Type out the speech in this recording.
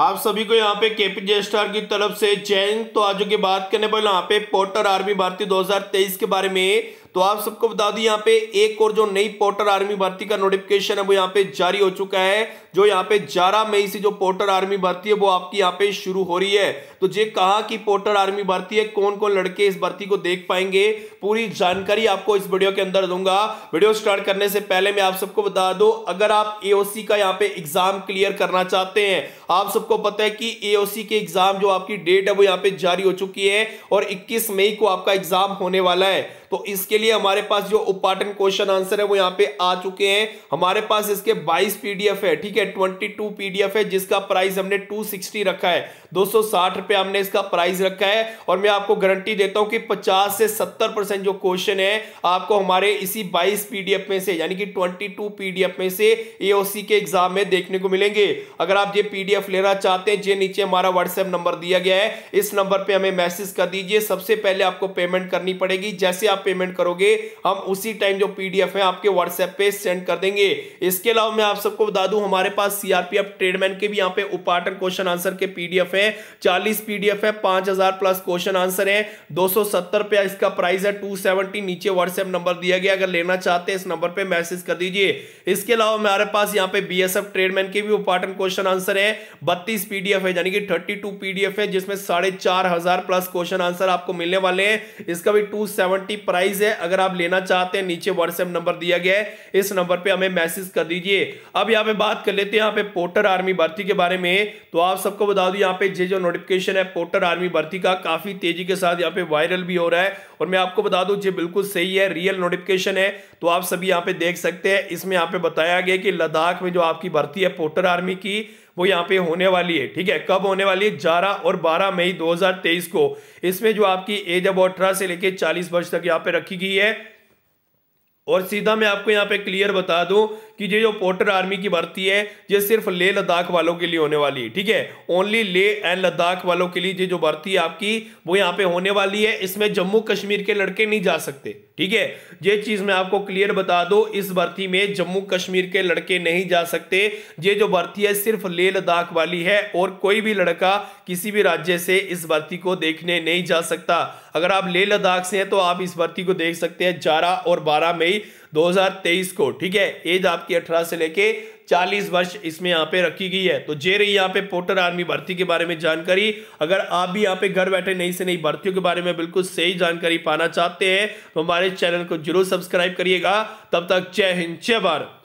आप सभी को यहाँ पे केपी जे स्टार की तरफ से जैन तो आज के बात करने पर यहाँ पे पोर्टर आर्मी भारतीय 2023 के बारे में तो आप सबको बता दू यहाँ पे एक और जो नई पोर्टर आर्मी भर्ती का नोटिफिकेशन है वो यहाँ पे जारी हो चुका है जो यहाँ पे ग्यारह मई से जो पोर्टर आर्मी भर्ती है वो आपकी यहाँ पे शुरू हो रही है तो जे कहा कि पोर्टर आर्मी भर्ती है कौन कौन लड़के इस भर्ती को देख पाएंगे पूरी जानकारी आपको इस वीडियो के अंदर दूंगा वीडियो स्टार्ट करने से पहले मैं आप सबको बता दू अगर आप एओसी का यहाँ पे एग्जाम क्लियर करना चाहते हैं आप सबको पता है कि एओसी के एग्जाम जो आपकी डेट है वो यहाँ पे जारी हो चुकी है और इक्कीस मई को आपका एग्जाम होने वाला है तो इसके लिए हमारे पास जो इंपॉर्टेंट क्वेश्चन आंसर है वो यहाँ पे आ चुके हैं हमारे पास इसके 22 पीडीएफ है ठीक है 22 पीडीएफ है जिसका प्राइस हमने 260 रखा है दो रुपए हमने इसका प्राइस रखा है और मैं आपको गारंटी देता हूं कि 50 से 70 परसेंट जो क्वेश्चन है आपको हमारे इसी 22 पीडीएफ में से यानी कि 22 पीडीएफ में से एओसी के एग्जाम में देखने को मिलेंगे अगर आप ये पीडीएफ लेना चाहते हैं जे नीचे हमारा व्हाट्सएप नंबर दिया गया है इस नंबर पर हमें मैसेज कर दीजिए सबसे पहले आपको पेमेंट करनी पड़ेगी जैसे आप पेमेंट करोगे हम उसी टाइम जो पीडीएफ है आपके व्हाट्सएप पे सेंड कर देंगे इसके अलावा मैं आप सबको बता दूं हमारे पास सीआरपीएफ ट्रेडमैन के भी यहाँ पे उपाटन क्वेश्चन आंसर के पीडीएफ है चालीस पीडीएफ है पांच प्लस क्वेश्चन आंसर है दो सौ इसका प्राइस है टू नीचे व्हाट्सएप नंबर दिया गया अगर लेना चाहते हैं इस नंबर पर मैसेज कर दीजिए इसके अलावा हमारे पास यहाँ पे बी एस ट्रेडमैन के भी उपाटन क्वेश्चन आंसर है बत्तीस पीडीएफ है यानी कि थर्टी टू पीडीएफ है जिसमें साढ़े चार हजार प्लस क्वेश्चन आंसर आपको मिलने वाले हैं इसका भी टू सेवेंटी प्राइस है अगर आप लेना चाहते हैं नीचे व्हाट्सएप नंबर दिया गया है इस नंबर पे हमें मैसेज कर दीजिए अब यहाँ पे बात कर लेते हैं यहाँ पे पोर्टर आर्मी भर्ती के बारे में तो आप सबको बता दू यहाँ पे जे जो नोटिफिकेशन है पोर्टर आर्मी भर्ती का काफी तेजी के साथ यहाँ पे वायरल भी हो रहा है और मैं आपको बता दू जो बिल्कुल सही है रियल नोटिफिकेशन है तो आप सभी यहाँ पे देख सकते हैं इसमें यहाँ पे बताया गया कि लद्दाख में जो आपकी भर्ती है पोर्टर आर्मी की वो यहाँ पे होने वाली है ठीक है कब होने वाली है ग्यारह और बारह मई 2023 को इसमें जो आपकी एज अब अठारह से लेकर चालीस वर्ष तक यहाँ पे रखी गई है और सीधा मैं आपको यहाँ पे क्लियर बता दूं कि ये जो पोर्टर आर्मी की भर्ती है ये सिर्फ ले लद्दाख वालों के लिए होने वाली है ठीक है ओनली ले एंड लद्दाख वालों के लिए ये जो भर्ती है आपकी वो यहाँ पे होने वाली है इसमें जम्मू कश्मीर के लड़के नहीं जा सकते ठीक है ये चीज मैं आपको क्लियर बता दो इस भर्ती में जम्मू कश्मीर के लड़के नहीं जा सकते ये जो भर्ती है सिर्फ ले लद्दाख वाली है और कोई भी लड़का किसी भी राज्य से इस भर्ती को देखने नहीं जा सकता अगर आप ले लद्दाख से हैं तो आप इस भर्ती को देख सकते हैं ग्यारह और बारह मई 2023 को ठीक है एज आपकी 18 से लेके 40 वर्ष इसमें यहाँ पे रखी गई है तो जे रही यहाँ पे पोर्टर आर्मी भर्ती के बारे में जानकारी अगर आप भी यहाँ पे घर बैठे नई से नई भर्तियों के बारे में बिल्कुल सही जानकारी पाना चाहते हैं तो हमारे चैनल को जरूर सब्सक्राइब करिएगा तब तक जय हिंद जय भारत